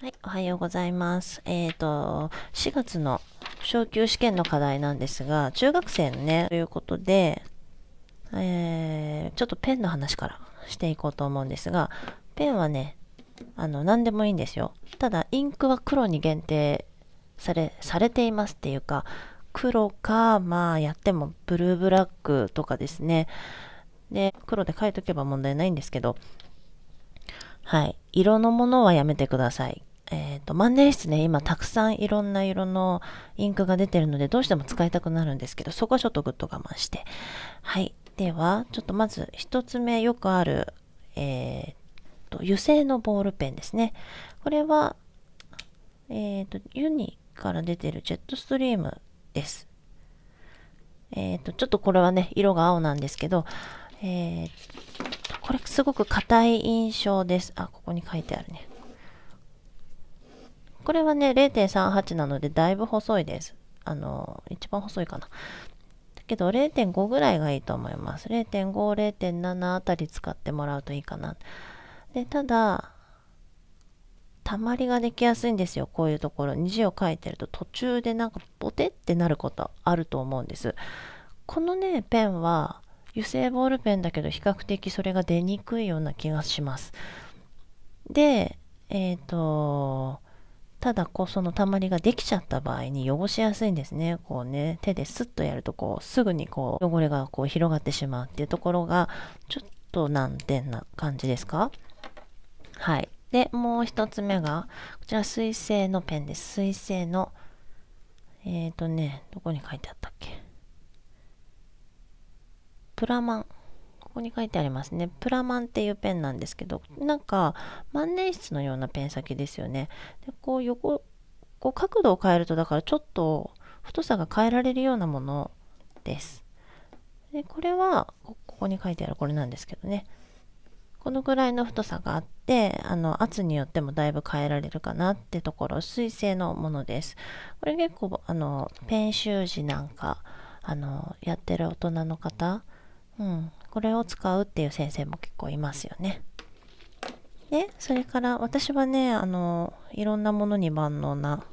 はい、おはようございます。えっ、ー、と、4月の昇級試験の課題なんですが、中学生のね、ということで、えー、ちょっとペンの話からしていこうと思うんですが、ペンはね、あの、何でもいいんですよ。ただ、インクは黒に限定され、されていますっていうか、黒か、まあ、やってもブルーブラックとかですね。で、黒で書いとけば問題ないんですけど、はい。色のものはやめてください。えっ、ー、と、万年筆ね、今たくさんいろんな色のインクが出てるので、どうしても使いたくなるんですけど、そこはちょっとぐっと我慢して。はい。では、ちょっとまず1つ目よくある、えっ、ー、と、油性のボールペンですね。これは、えっ、ー、と、ユニから出てるジェットストリームです。えっ、と、ちょっとこれはね、色が青なんですけど、えっ、と、これすごく硬い印象です。あ、ここに書いてあるね。これはね、0.38なのでだいぶ細いです。あの、一番細いかな。だけど0.5ぐらいがいいと思います。0.5、0.7あたり使ってもらうといいかな。で、ただ、たまりができやすいんですよこういうところに字を書いてると途中でなんかボテってなることあると思うんですこのねペンは油性ボールペンだけど比較的それが出にくいような気がしますでえっ、ー、とただこうそのたまりができちゃった場合に汚しやすいんですねこうね手ですっとやるとこうすぐにこう汚れがこう広がってしまうっていうところがちょっと難点な感じですかはいでもう一つ目がこちら水性のペンです水性のえっ、ー、とねどこに書いてあったっけプラマンこに書いてありますね。プラマンっていうペンなんですけど、なんか万年筆のようなペン先ですよね。でこう横、こう角度を変えると、だからちょっと太さが変えられるようなものです。でこれは、ここに書いてあるこれなんですけどね。このぐらいの太さがあってあの圧によってもだいぶ変えられるかなってところ水性のものですこれ結構あのペン習字なんかあのやってる大人の方、うん、これを使うっていう先生も結構いますよね。でそれから私はねあのいろんなものに万能な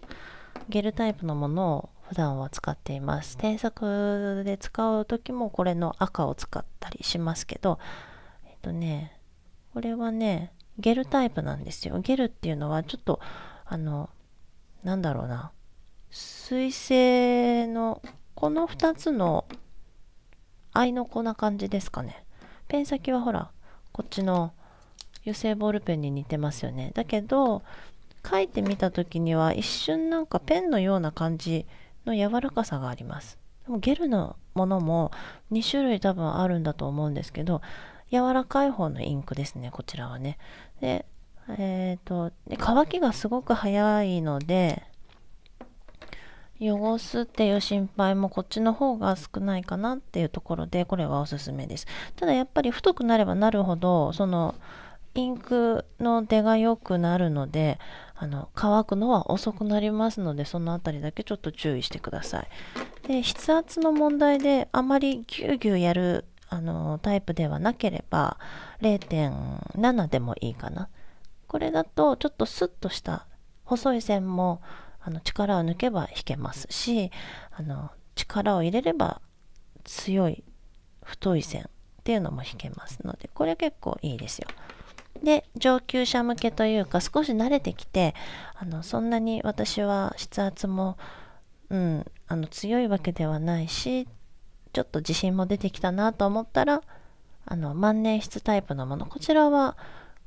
ゲルタイプのものを普段は使っています添削で使う時もこれの赤を使ったりしますけどえっとねこれはねゲルタイプなんですよゲルっていうのはちょっとあのなんだろうな水性のこの2つの合いの子な感じですかねペン先はほらこっちの油性ボールペンに似てますよねだけど書いてみた時には一瞬なんかペンのような感じの柔らかさがありますでもゲルのものも2種類多分あるんだと思うんですけど柔らかい方のインクですねこちらはねでえっ、ー、とで乾きがすごく早いので汚すっていう心配もこっちの方が少ないかなっていうところでこれはおすすめですただやっぱり太くなればなるほどそのインクの出が良くなるのであの乾くのは遅くなりますのでその辺りだけちょっと注意してくださいで筆圧の問題であまりぎゅうぎゅうやるあのタイプではなければ0.7でもいいかなこれだとちょっとスッとした細い線もあの力を抜けば弾けますしあの力を入れれば強い太い線っていうのも弾けますのでこれ結構いいですよ。で上級者向けというか少し慣れてきてあのそんなに私は筆圧も、うん、あの強いわけではないしちょっと自信も出てきたなと思ったらあの万年筆タイプのものこちらは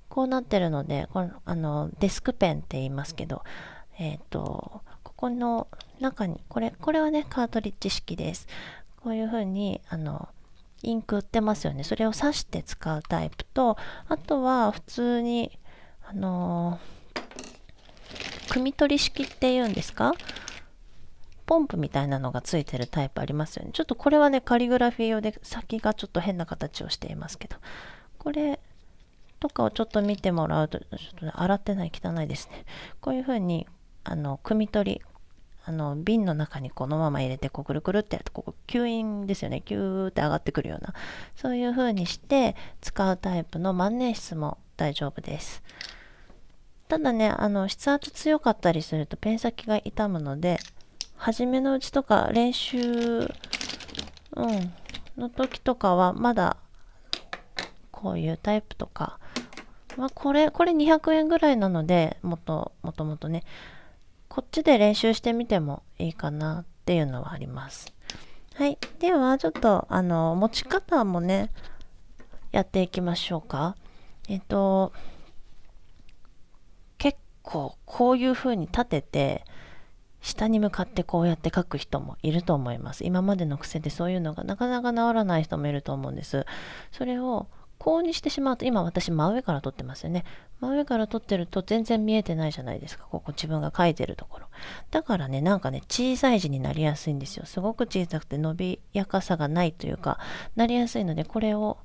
こうなってるのでこのあのデスクペンって言いますけどえっ、ー、と、ここの中に、これ、これはね、カートリッジ式です。こういう風に、あの、インク売ってますよね。それを刺して使うタイプと、あとは普通に、あのー、組み取り式っていうんですかポンプみたいなのがついてるタイプありますよね。ちょっとこれはね、カリグラフィー用で先がちょっと変な形をしていますけど、これとかをちょっと見てもらうと、ちょっとね、洗ってない、汚いですね。こういう風にあの汲み取りあの瓶の中にこのまま入れてこうくるくるってやるとここ吸引ですよねキューって上がってくるようなそういう風にして使うタイプの万年筆も大丈夫ですただねあの筆圧強かったりするとペン先が傷むので初めのうちとか練習、うん、の時とかはまだこういうタイプとか、まあ、これこれ200円ぐらいなのでもともともとねこっちで練習してみてもいいかなっていうのはあります。はい。では、ちょっと、あの、持ち方もね、やっていきましょうか。えっと、結構こういう風に立てて、下に向かってこうやって書く人もいると思います。今までの癖でそういうのがなかなか治らない人もいると思うんです。それをこうにしてしまうと、今私真上から撮ってますよね。真上から撮ってると全然見えてないじゃないですか。ここ自分が描いてるところ。だからね、なんかね、小さい字になりやすいんですよ。すごく小さくて伸びやかさがないというか、なりやすいので、これを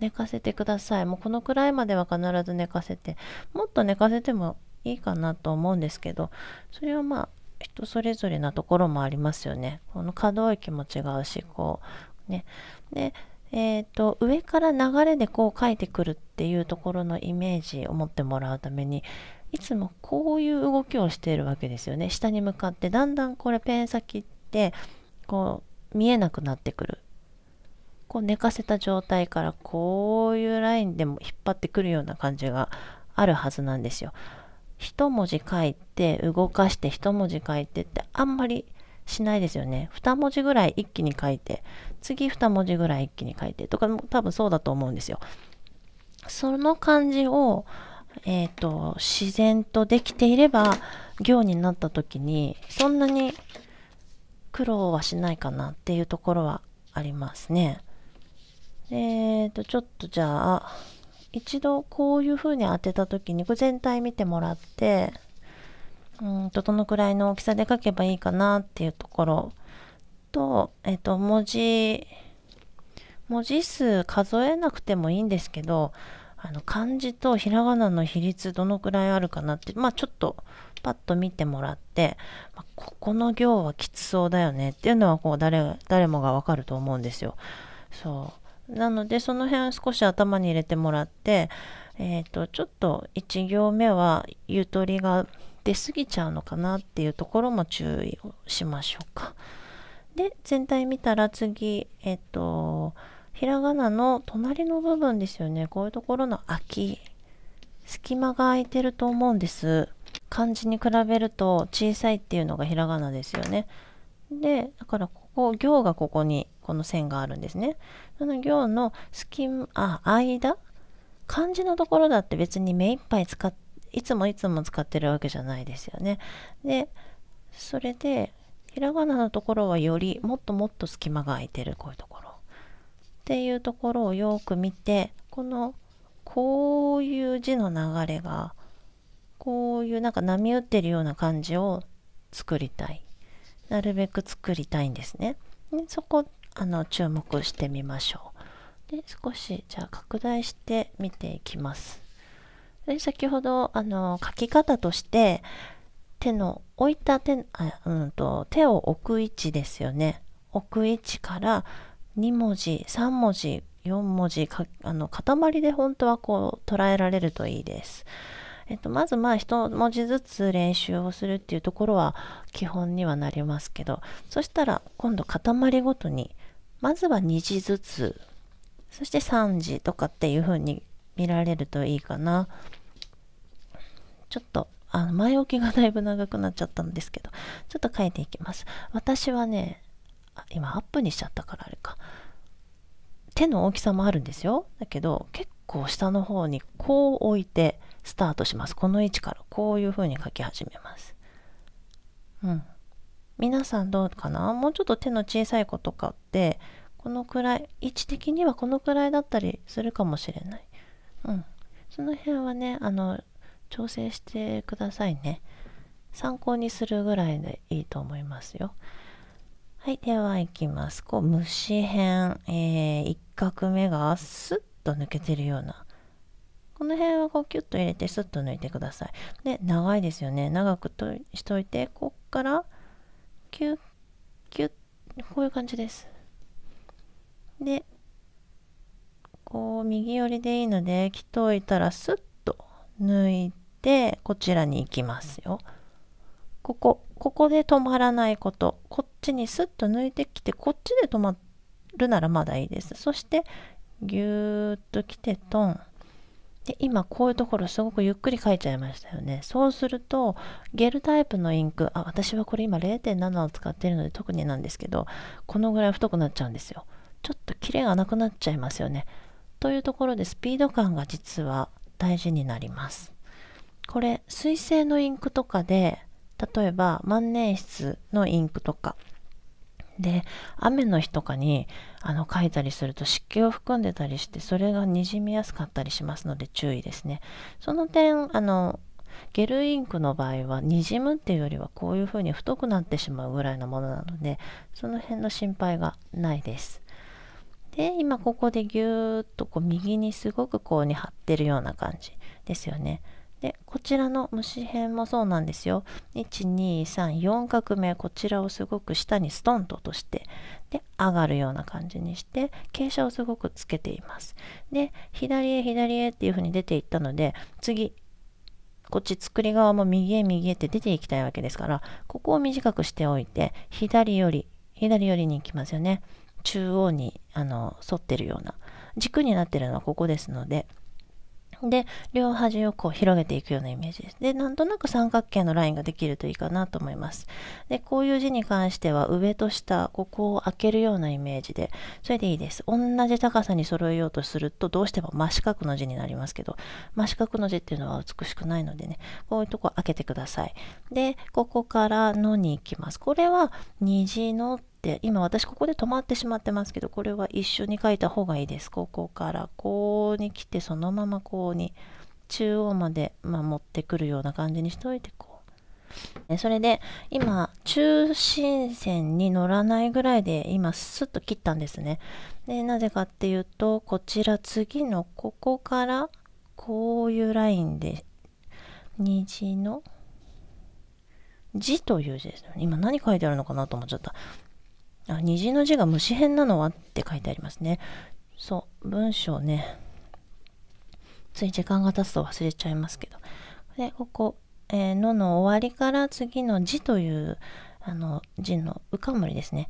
寝かせてください。もうこのくらいまでは必ず寝かせて、もっと寝かせてもいいかなと思うんですけど、それはまあ、人それぞれなところもありますよね。この可動域も違うし、こう、ね。で、えーと、上から流れでこう書いてくるっていうところのイメージを持ってもらうためにいつもこういう動きをしているわけですよね下に向かってだんだんこれペン先ってこう見えなくなってくるこう寝かせた状態からこういうラインでも引っ張ってくるような感じがあるはずなんですよ一文字書いて動かして一文字書いてってあんまりしないですよね。2文字ぐらい一気に書いて、次2文字ぐらい一気に書いてとかも多分そうだと思うんですよ。その感じを、えっ、ー、と、自然とできていれば、行になった時に、そんなに苦労はしないかなっていうところはありますね。えっ、ー、と、ちょっとじゃあ、一度こういう風に当てた時に、全体見てもらって、うんとどのくらいの大きさで書けばいいかなっていうところと、えっ、と、文字、文字数数えなくてもいいんですけど、あの漢字とひらがなの比率どのくらいあるかなって、まあちょっとパッと見てもらって、まあ、ここの行はきつそうだよねっていうのはこう誰誰もがわかると思うんですよ。そう。なのでその辺少し頭に入れてもらって、えっ、ー、と、ちょっと1行目はゆとりが出過ぎちゃうのかなっていうところも注意をしましょうか。で全体見たら次えっとひらがなの隣の部分ですよねこういうところの空き隙間が空いてると思うんです漢字に比べると小さいっていうのがひらがなですよねでだからここ行がここにこの線があるんですねその行の隙間あ間漢字のところだって別に目いっぱい使っていつもいつも使ってるわけじゃないですよね。でそれでひらがなのところはよりもっともっと隙間が空いてるこういうところっていうところをよく見てこのこういう字の流れがこういうなんか波打ってるような感じを作りたいなるべく作りたいんですね。でそこあの注目してみましょう。で少しじゃあ拡大して見ていきます。で先ほどあの書き方として手の置いた手あ、うんと、手を置く位置ですよね置く位置から2文字3文字4文字かあの塊で本当はこう捉えられるといいです。えっと、まずまあ1文字ずつ練習をするっていうところは基本にはなりますけどそしたら今度塊ごとにまずは2字ずつそして3字とかっていうふうに見られるといいかな。ちょっとあの前置きがだいぶ長くなっちゃったんですけどちょっと書いていきます私はね今アップにしちゃったからあれか手の大きさもあるんですよだけど結構下の方にこう置いてスタートしますこの位置からこういう風に書き始めますうん皆さんどうかなもうちょっと手の小さい子とかってこのくらい位置的にはこのくらいだったりするかもしれないうんその辺はねあの調整してくださいね参考にするぐらいでいいと思いますよはいではいきますこう虫編、えー、1画目がスッと抜けてるようなこの辺はこうキュッと入れてスッと抜いてくださいで長いですよね長くとしといてこっからキュッキュッこういう感じですでこう右寄りでいいので着といたらスッと抜いてこちらに行きますよ。ここここで止まらないことこっちにスッと抜いてきてこっちで止まるならまだいいです。そしてぎゅーっときてトン。で今こういうところすごくゆっくり書いちゃいましたよね。そうするとゲルタイプのインクあ私はこれ今0.7を使っているので特になんですけどこのぐらい太くなっちゃうんですよ。ちょっとキレがなくなっちゃいますよね。というところでスピード感が実は大事になります。これ水性のインクとかで例えば万年筆のインクとかで雨の日とかにあの書いたりすると湿気を含んでたりしてそれがにじみやすかったりしますので注意ですねその点あのゲルインクの場合はにじむっていうよりはこういうふうに太くなってしまうぐらいのものなのでその辺の心配がないですで今ここでぎゅーっとこう右にすごくこうに張ってるような感じですよねでこちらの虫編もそうなんですよ1234画目こちらをすごく下にストンと落としてで上がるような感じにして傾斜をすごくつけていますで左へ左へっていう風に出ていったので次こっち作り側も右へ右へって出ていきたいわけですからここを短くしておいて左寄り左寄りに行きますよね中央にあの沿ってるような軸になってるのはここですのでで両端をこう広げていくようなイメージですでなんとなく三角形のラインができるといいかなと思いますでこういう字に関しては上と下ここを開けるようなイメージでそれでいいです同じ高さに揃えようとするとどうしても真四角の字になりますけど真四角の字っていうのは美しくないのでねこういうとこ開けてくださいでここから「の」に行きますこれは「虹の」って今私ここで止まってしまってますけどこれは一緒に書いた方がいいですここからこうに来てそのままこうに中央まで、まあ、持ってくるような感じにしといてこうそれで今中心線に乗らないぐらいで今スッと切ったんですねでなぜかっていうとこちら次のここからこういうラインで虹の字という字ですね。今何書いてあるのかなと思っちゃった。あ虹の字が虫編なのはって書いてありますねそう文章ねつい時間が経つと忘れちゃいますけどでここ「えー、の」の終わりから次の「字」というあの字の「うかむり」ですね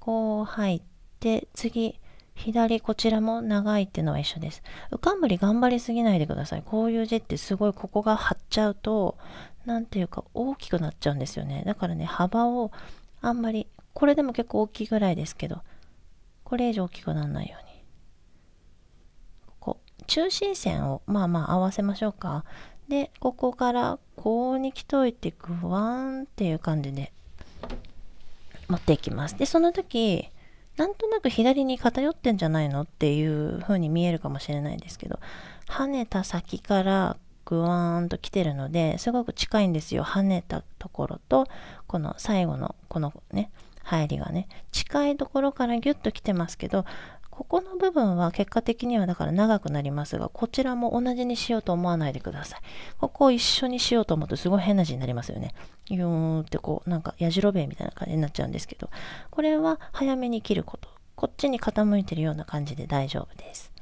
こう入って次左こちらも長いっていうのは一緒です。うかんむり頑張りすぎないでください。こういう字ってすごいここが張っちゃうと、何ていうか大きくなっちゃうんですよね。だからね、幅をあんまりこれでも結構大きいぐらいですけどこれ以上大きくならないようにここ中心線をまあまあ合わせましょうかでここからこうにきといてグワーンっていう感じで持っていきますでその時なんとなく左に偏ってんじゃないのっていう風に見えるかもしれないですけど跳ねた先からグワーンと来てるのですごく近いんですよ跳ねたところとこの最後のこのね入りがね近いところからギュッと来てますけどここの部分は結果的にはだから長くなりますがこちらも同じにしようと思わないでくださいここを一緒にしようと思うとすごい変な字になりますよねューってこうなんか矢印弁みたいな感じになっちゃうんですけどこれは早めに切ることこっちに傾いてるような感じで大丈夫です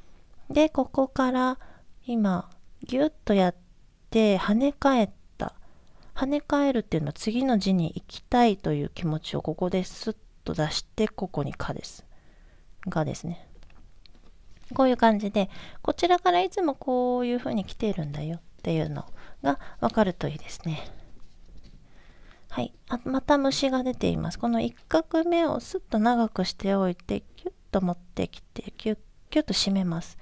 でここから今ギュッとやって跳ね返っ跳ね返るっていうのは次の字に行きたいという気持ちをここですっと出してここに「か」です。がですね。こういう感じでこちらからいつもこういう風に来ているんだよっていうのが分かるといいですね。はい、あまた虫が出ています。この1画目をスッと長くしておいてキュッと持ってきてキュッキュッと締めます。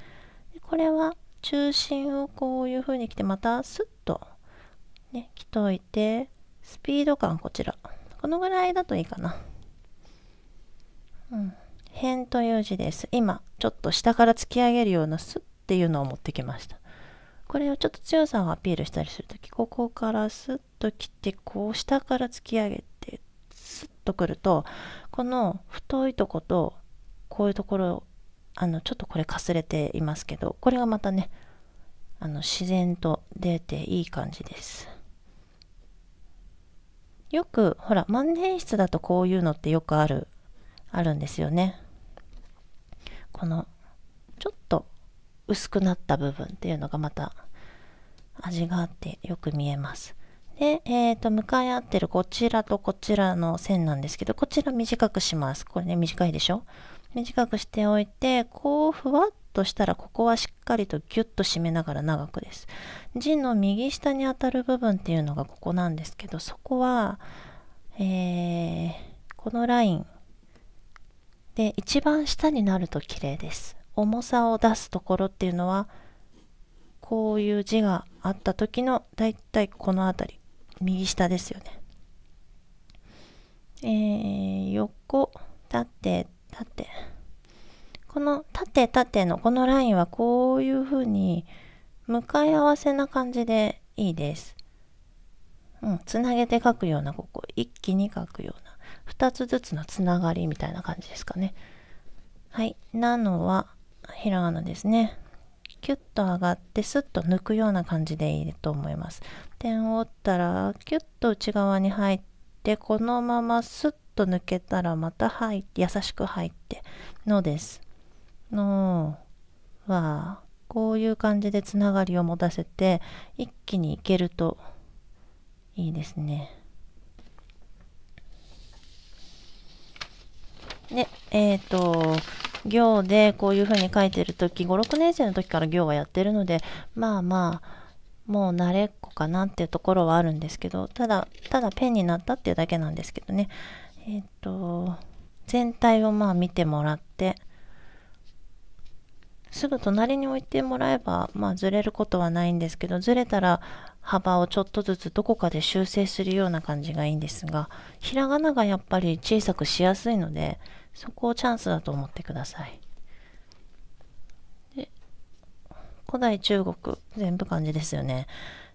でこれは中心をこういう風に来てまたスッとね、着といて、スピード感こちら。このぐらいだといいかな。うん。辺という字です。今、ちょっと下から突き上げるようなスっていうのを持ってきました。これをちょっと強さをアピールしたりする時、ここからスッと切って、こう下から突き上げて、スッとくると、この太いとこと、こういうところ、あの、ちょっとこれかすれていますけど、これがまたね、あの、自然と出ていい感じです。よくほら万年筆だとこういうのってよくあるあるんですよねこのちょっと薄くなった部分っていうのがまた味があってよく見えますで、えー、と向かい合ってるこちらとこちらの線なんですけどこちら短くしますこれね短いでしょ短くしておいてこうふわっとしたらここはしっかりとギュッと締めながら長くです。字の右下にあたる部分っていうのがここなんですけどそこは、えー、このラインで一番下になると綺麗です。重さを出すところっていうのはこういう字があった時のだいたいこの辺り右下ですよね。えー、横だってだって。この縦縦のこのラインはこういうふうに向かい合わせな感じでいいです。うん、つなげて書くようなここ一気に書くような2つずつのつながりみたいな感じですかね。はい、なのはひらがなですね。キュッと上がってスッと抜くような感じでいいと思います。点を折ったらキュッと内側に入ってこのままスッと抜けたらまた入って優しく入ってのです。のはこういう感じでつながりを持たせて一気にいけるといいですね。ねえっ、ー、と、行でこういうふうに書いてるとき、5、6年生の時から行はやってるので、まあまあ、もう慣れっこかなっていうところはあるんですけど、ただ、ただペンになったっていうだけなんですけどね。えっ、ー、と、全体をまあ見てもらって、すぐ隣に置いてもらえば、まあ、ずれることはないんですけどずれたら幅をちょっとずつどこかで修正するような感じがいいんですがひらがながやっぱり小さくしやすいのでそこをチャンスだと思ってください。で古代中国全部漢字ですよね。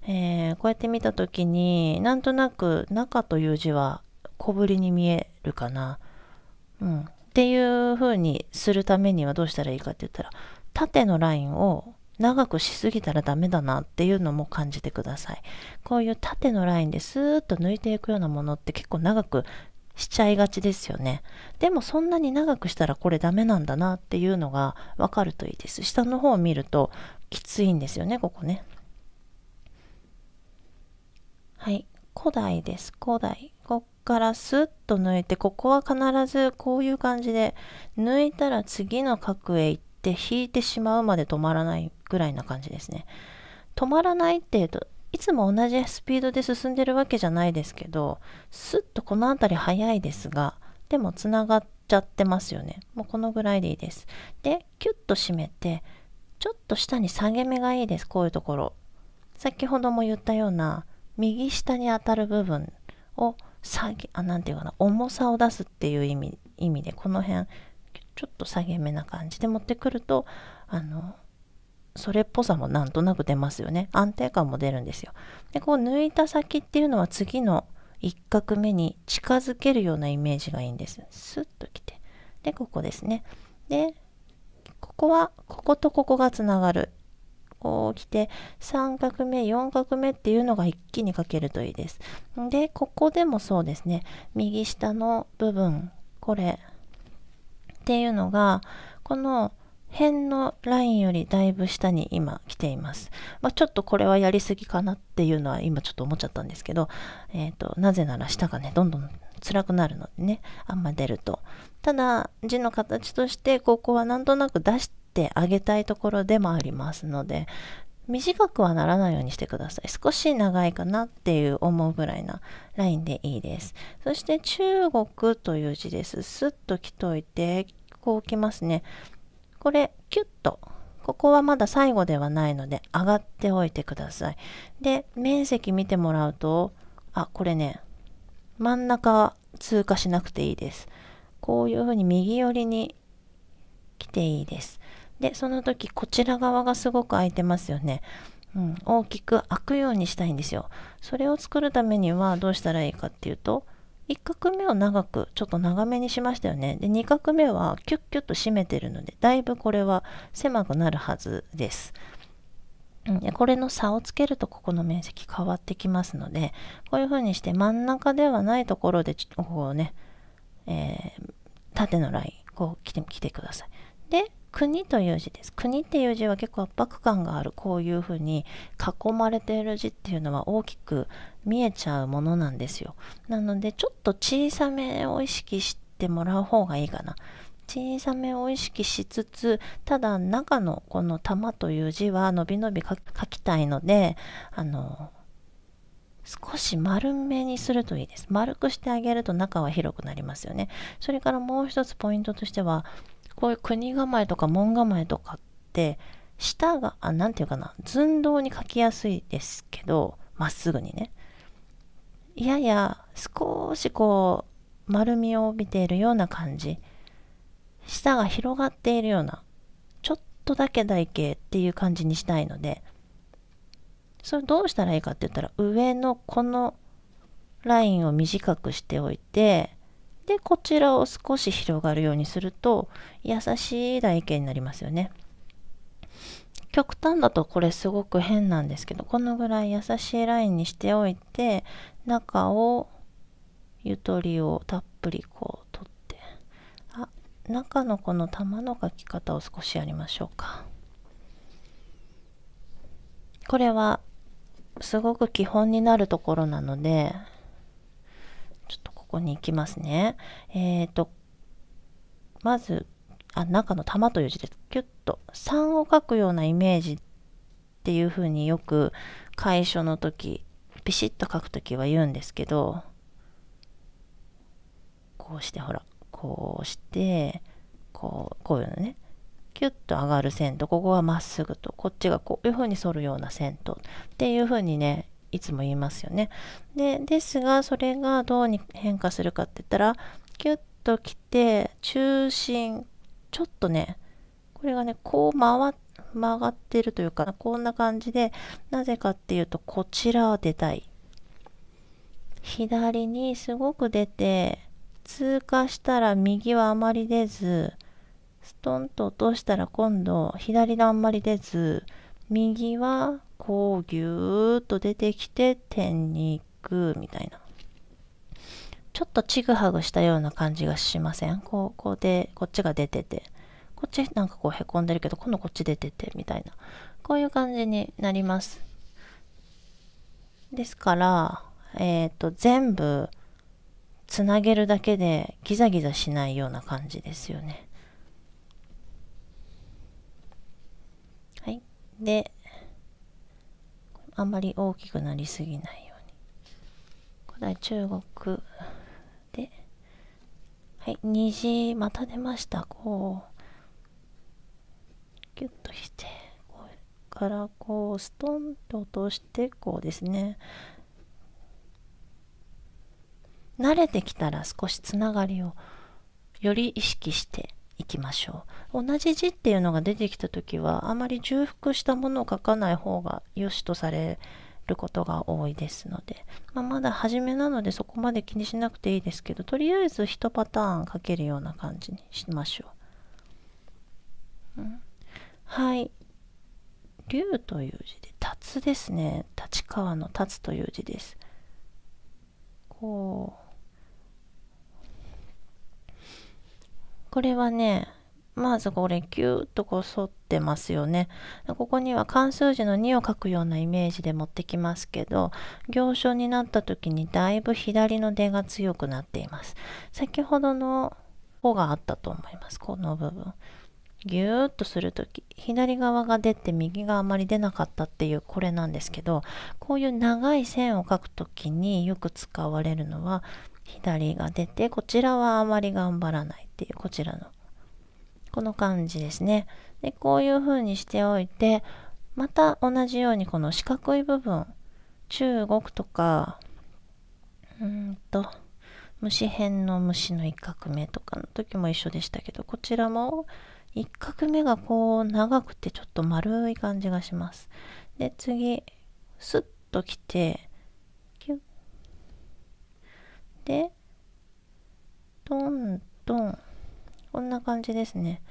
えー、こうやって見た時になんとなく「中」という字は小ぶりに見えるかな。うん、っていう風にするためにはどうしたらいいかって言ったら縦のラインを長くしすぎたらダメだなっていうのも感じてくださいこういう縦のラインですーッと抜いていくようなものって結構長くしちゃいがちですよねでもそんなに長くしたらこれダメなんだなっていうのがわかるといいです下の方を見るときついんですよねここねはい古代です古代こっからスッと抜いてここは必ずこういう感じで抜いたら次の角へ行ってって引いてしまうまで止まらないぐらいな感じですね。止まらないっていうといつも同じスピードで進んでるわけじゃないですけどスッとこの辺り速いですがでもつながっちゃってますよねもうこのぐらいでいいですでキュッと締めてちょっと下に下げ目がいいですこういうところ先ほども言ったような右下に当たる部分を下げあ何て言うかな重さを出すっていう意味意味でこの辺ちょっと下げ目な感じで持ってくるとあのそれっぽさもなんとなく出ますよね安定感も出るんですよでこう抜いた先っていうのは次の1画目に近づけるようなイメージがいいんですスッときてでここですねでここはこことここがつながるこう来て3画目4画目っていうのが一気に書けるといいですでここでもそうですね右下の部分これっていうのがこの辺のラインよりだいぶ下に今来ています。まあ、ちょっとこれはやりすぎかなっていうのは今ちょっと思っちゃったんですけど、えーと、となぜなら下がねどんどん辛くなるのでねあんま出ると。ただ字の形としてここはなんとなく出してあげたいところでもありますので短くはならないようにしてください。少し長いかなっていう思うぐらいなラインでいいです。そして中国という字です。スッと来といて、こう来ますね。これ、キュッと。ここはまだ最後ではないので、上がっておいてください。で、面積見てもらうと、あ、これね、真ん中通過しなくていいです。こういうふうに右寄りに来ていいです。でその時こちら側がすごく空いてますよね、うん、大きく開くようにしたいんですよそれを作るためにはどうしたらいいかっていうと1画目を長くちょっと長めにしましたよねで2画目はキュッキュッと締めてるのでだいぶこれは狭くなるはずです、うん、これの差をつけるとここの面積変わってきますのでこういうふうにして真ん中ではないところでこうね、えー、縦のラインこう来て来てくださいで国という字です国っていう字は結構圧迫感があるこういうふうに囲まれている字っていうのは大きく見えちゃうものなんですよなのでちょっと小さめを意識してもらう方がいいかな小さめを意識しつつただ中のこの「玉」という字はのびのび書きたいのであの少し丸めにするといいです。丸くしてあげると中は広くなりますよね。それからもう一つポイントとしてはこういう国構えとか門構えとかって下があ、なんていうかな寸胴に書きやすいですけどまっすぐにねやや少しこう丸みを帯びているような感じ下が広がっているようなちょっとだけ台形っていう感じにしたいのでそれどうしたらいいかって言ったら上のこのラインを短くしておいてでこちらを少し広がるようにすると優しい台形になりますよね極端だとこれすごく変なんですけどこのぐらい優しいラインにしておいて中をゆとりをたっぷりこう取ってあ中のこの玉の描き方を少しやりましょうかこれはすごく基本になるところなのでこに行きますね。えっ、ー、と、まず、あ中の玉という字です。キュッと3を書くようなイメージっていうふうによく会書の時、ピシッと書く時は言うんですけど、こうしてほら、こうして、こう、こういうのね。キュッと上がる線とここはまっすぐとこっちがこういうふうに反るような線とっていうふうにねいつも言いますよね。でですがそれがどうに変化するかって言ったらキュッときて中心ちょっとねこれがねこう回曲がってるというかこんな感じでなぜかっていうとこちらを出たい。左にすごく出て通過したら右はあまり出ずストンと落としたら今度左があんまり出ず右はこうぎゅーッと出てきて点に行くみたいなちょっとちぐはぐしたような感じがしませんここでこっちが出ててこっちなんかこうへこんでるけど今度こっち出ててみたいなこういう感じになりますですからえっ、ー、と全部つなげるだけでギザギザしないような感じですよねはいであんまり大きくなりすぎないように古代中国ではい虹また出ましたこうギュッとしてこからこうストンと落としてこうですね慣れてきたら少しつながりをより意識していきましょう同じ字っていうのが出てきた時はあまり重複したものを書かない方が良しとされることが多いですので、まあ、まだ初めなのでそこまで気にしなくていいですけどとりあえず1パターン書けるような感じにしましょう、うん、はい「竜」という字で「立つ」ですね立川の「立つ」という字ですこうこれはね、まずこれキューっとこう反ってますよね。ここには関数字の2を書くようなイメージで持ってきますけど、行書になった時にだいぶ左の出が強くなっています。先ほどの方があったと思います。この部分。ぎゅーっとする時左側が出て右があまり出なかったっていうこれなんですけどこういう長い線を描く時によく使われるのは左が出てこちらはあまり頑張らないていうこちらのこの感じですねでこういう風にしておいてまた同じようにこの四角い部分中国とかうんと虫編の虫の1画目とかの時も一緒でしたけどこちらも1画目がこう長くてちょっと丸い感じがしますで次スッときてキュッでどんどんこんな感じですね。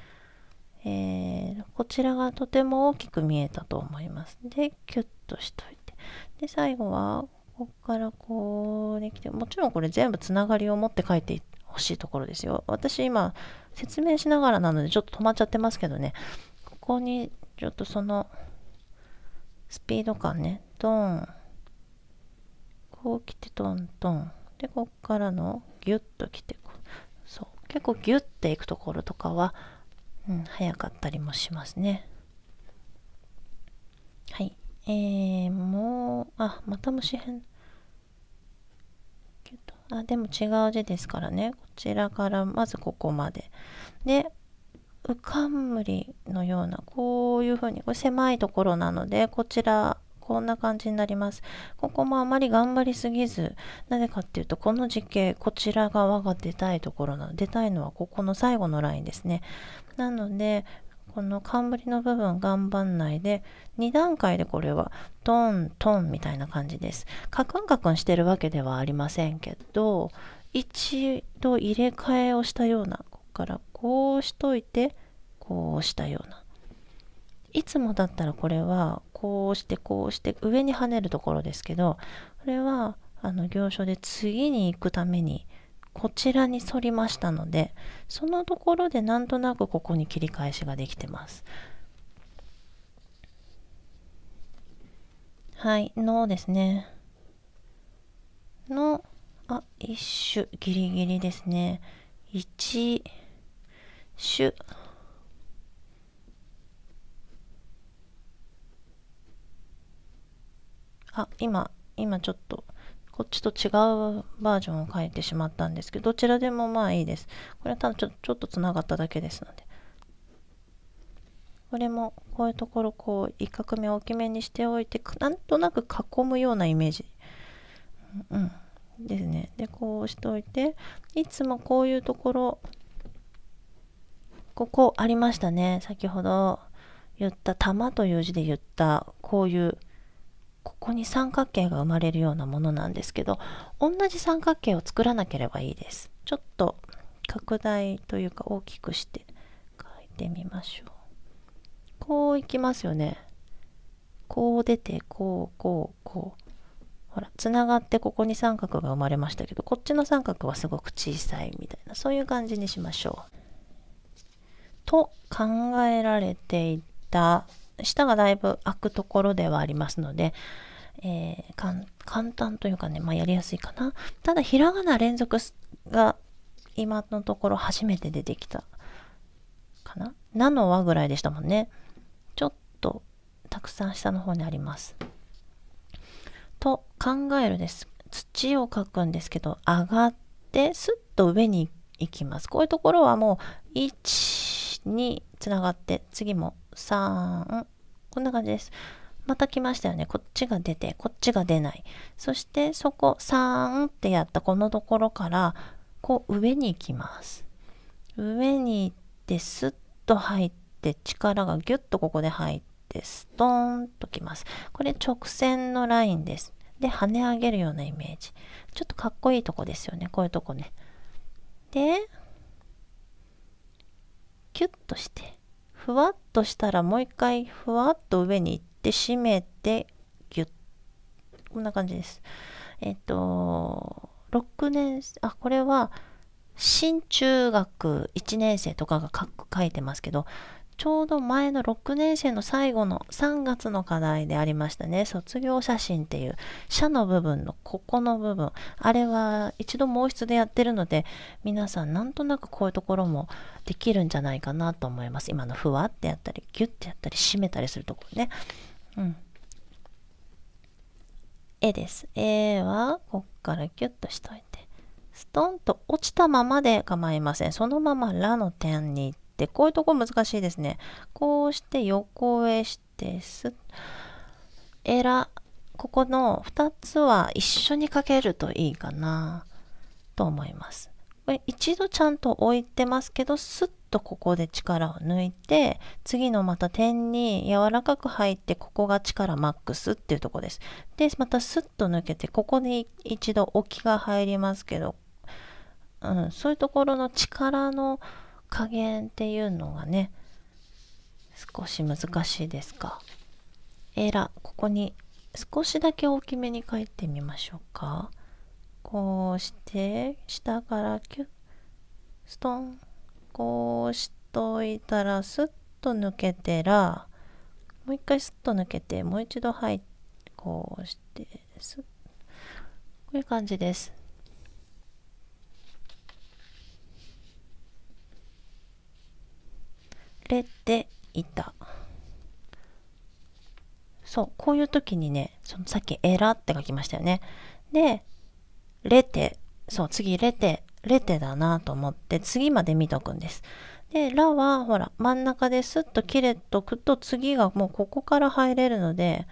えー、こちらがとても大きく見えたと思います。で、キュッとしといて。で、最後は、ここからこうできて、もちろんこれ全部つながりを持って書いてほしいところですよ。私今、説明しながらなのでちょっと止まっちゃってますけどね、ここにちょっとその、スピード感ね、ドン。こう来てトントン。で、こっからのギュッと来て、結構ギュッていくところとかは、うん、早かったりもしますねはいえー、もうあまた虫編あでも違う字ですからねこちらからまずここまでで浮かんむりのようなこういうふうにこれ狭いところなのでこちらこんな感じになります。ここもあまり頑張りすぎず、なぜかっていうと、この時形、こちら側が出たいところなの、出たいのはここの最後のラインですね。なので、この冠の部分頑張んないで、2段階でこれはトントンみたいな感じです。カクンカクンしてるわけではありませんけど、一度入れ替えをしたような、ここからこうしといて、こうしたような。いつもだったらこれはこうしてこうして上に跳ねるところですけどこれはあの行書で次に行くためにこちらに反りましたのでそのところでなんとなくここに切り返しができてます。はい、のですね。の、あ、一種ギリギリですね。一種。あ今今ちょっとこっちと違うバージョンを変えてしまったんですけどどちらでもまあいいですこれはただちょちょっとつながっただけですのでこれもこういうところこう一画目大きめにしておいてなんとなく囲むようなイメージ、うん、ですねでこうしておいていつもこういうところここありましたね先ほど言った「玉」という字で言ったこういう「ここに三角形が生まれるようなものなんですけど同じ三角形を作らなければいいですちょっと拡大というか大きくして書いてみましょうこういきますよねこう出てこうこうこうほらつながってここに三角が生まれましたけどこっちの三角はすごく小さいみたいなそういう感じにしましょうと考えられていた舌がだいぶ開くところではありますので、えー、簡単というかね、まあ、やりやすいかなただひらがな連続が今のところ初めて出てきたかな「なのは」ぐらいでしたもんねちょっとたくさん下の方にありますと考えるです土を描くんですけど上がってスッと上に行きますこういうところはもう1につながって次も3こんな感じですまた来ましたよねこっちが出てこっちが出ないそしてそこ3ってやったこのところからこう上に行きます上に行ってスッと入って力がギュッとここで入ってストーンときますこれ直線のラインですで跳ね上げるようなイメージちょっとかっこいいとこですよねこういうとこねでキュッとしてふわっとしたらもう一回ふわっと上に行って締めてギュッこんな感じですえっと6年あこれは新中学1年生とかが書いてますけどちょうど前の6年生の最後の3月の課題でありましたね卒業写真っていう社の部分のここの部分あれは一度毛筆でやってるので皆さんなんとなくこういうところもできるんじゃないかなと思います今のふわってやったりギュッてやったり締めたりするところねうん絵です A はこっからギュッとしといてストンと落ちたままで構いませんそのままラの点に、こういうとこ難しいですね。こうして横へしてす、えら、ここの2つは一緒にかけるといいかなと思います。これ一度ちゃんと置いてますけど、スッとここで力を抜いて、次のまた点に柔らかく入って、ここが力マックスっていうとこです。で、またスッと抜けて、ここに一度置きが入りますけど、うん、そういうところの力の加減っていうのがね少し難しいですかえらここに少しだけ大きめに書いてみましょうかこうして下からキュッストンこうしといたらスッと抜けてらもう一回スッと抜けてもう一度はいこうしてスッこういう感じですれていた。そう、こういう時にね、そのさっきエラって書きましたよね。で、レテ、そう、次レテ、レテだなと思って次まで見とくんです。で、ラはほら真ん中ですっと切れとくと次がもうここから入れるので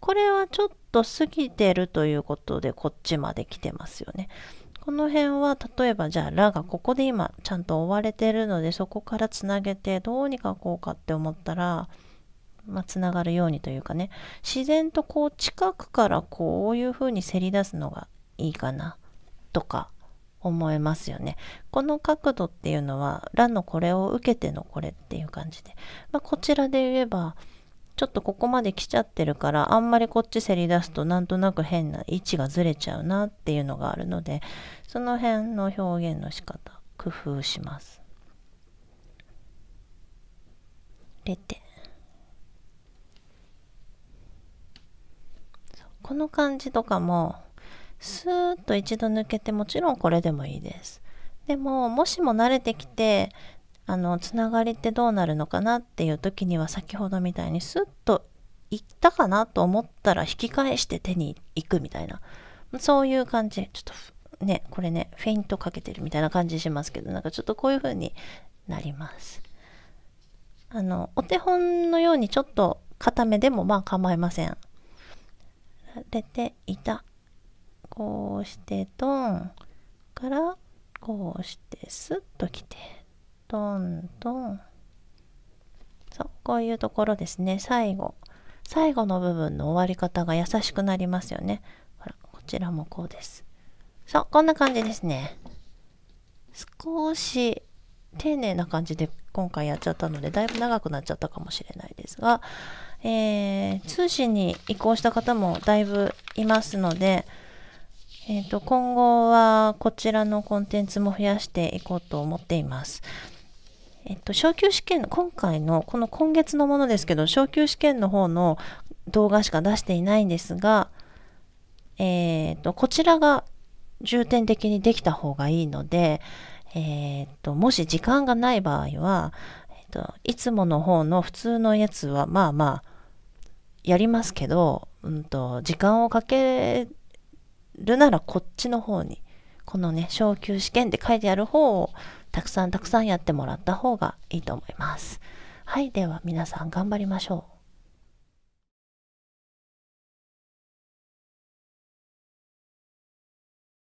これはちょっと過ぎてるということでこっちまで来てますよね。この辺は例えばじゃあ「ら」がここで今ちゃんと追われてるのでそこからつなげてどうにかこうかって思ったらまあ、つながるようにというかね自然とこう近くからこういう風にせり出すのがいいかなとか思えますよね。この角度っていうのは「ら」のこれを受けてのこれっていう感じで、まあ、こちらで言えば「ちょっとここまで来ちゃってるからあんまりこっちせり出すとなんとなく変な位置がずれちゃうなっていうのがあるのでその辺の表現の仕方工夫します。レテこの感じとかもスーッと一度抜けてもちろんこれでもいいです。でももしも慣れてきてあのつながりってどうなるのかなっていう時には先ほどみたいにスッと行ったかなと思ったら引き返して手に行くみたいなそういう感じちょっとねこれねフェイントかけてるみたいな感じしますけどなんかちょっとこういう風になりますあのお手本のようにちょっと固めでもまあ構いません出ていたこうしてドンからこうしてスッときてトントンそうこういうところですね最後最後の部分の終わり方が優しくなりますよねほらこちらもこうですそうこんな感じですね少し丁寧な感じで今回やっちゃったのでだいぶ長くなっちゃったかもしれないですが、えー、通信に移行した方もだいぶいますので、えーと、と今後はこちらのコンテンツも増やしていこうと思っています。えっと、昇級試験の今回のこの今月のものですけど昇級試験の方の動画しか出していないんですが、えー、っとこちらが重点的にできた方がいいので、えー、っともし時間がない場合は、えっと、いつもの方の普通のやつはまあまあやりますけど、うんと、と時間をかけるならこっちの方にこのね昇級試験って書いてある方をたくさんたくさんやってもらった方がいいと思います。はい、では皆さん頑張りましょう。